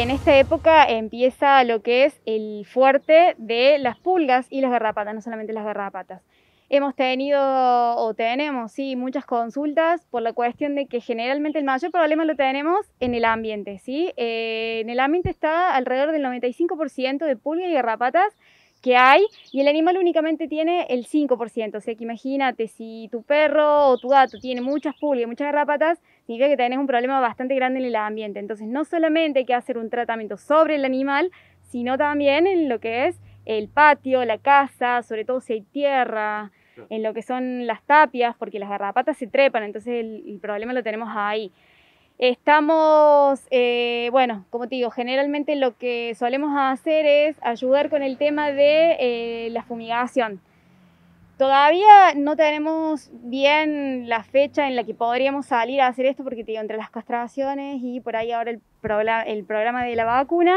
En esta época empieza lo que es el fuerte de las pulgas y las garrapatas, no solamente las garrapatas. Hemos tenido o tenemos, muchas consultas por la cuestión de que generalmente el mayor problema lo tenemos en el ambiente, ¿sí? Eh, en el ambiente está alrededor del 95% de pulgas y garrapatas que hay y el animal únicamente tiene el 5%. O sea que imagínate, si tu perro o tu gato tiene muchas pulgas, muchas garrapatas, significa que tenés un problema bastante grande en el ambiente. Entonces no solamente hay que hacer un tratamiento sobre el animal, sino también en lo que es el patio, la casa, sobre todo si hay tierra, en lo que son las tapias, porque las garrapatas se trepan, entonces el, problema lo tenemos ahí. Estamos eh, bueno, como te digo, generalmente lo que solemos hacer es ayudar con el tema de eh, la fumigación. Todavía no tenemos bien la fecha en la que podríamos salir a hacer esto, porque te digo, entre las castraciones y por ahí ahora el, el programa de la vacuna,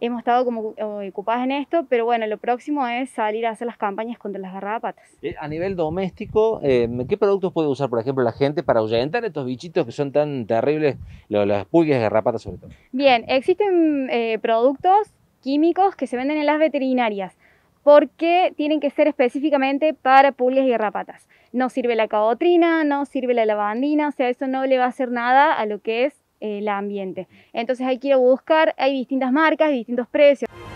hemos estado como eh, ocupadas en esto, pero bueno, lo próximo es salir a hacer las campañas contra las garrapatas. Eh, a nivel doméstico, em, ¿qué productos puede usar, por ejemplo, la gente para ahuyentar estos bichitos que son tan terribles, las pulgas y garrapatas sobre todo? Bien, existen eh, productos químicos que se venden en las veterinarias porque tienen que ser específicamente para pulgas y garrapatas. No sirve la caotrina, no sirve la lavandina, o sea, eso no le va a hacer nada a lo que es el ambiente. Entonces hay que buscar, hay distintas marcas, distintos precios.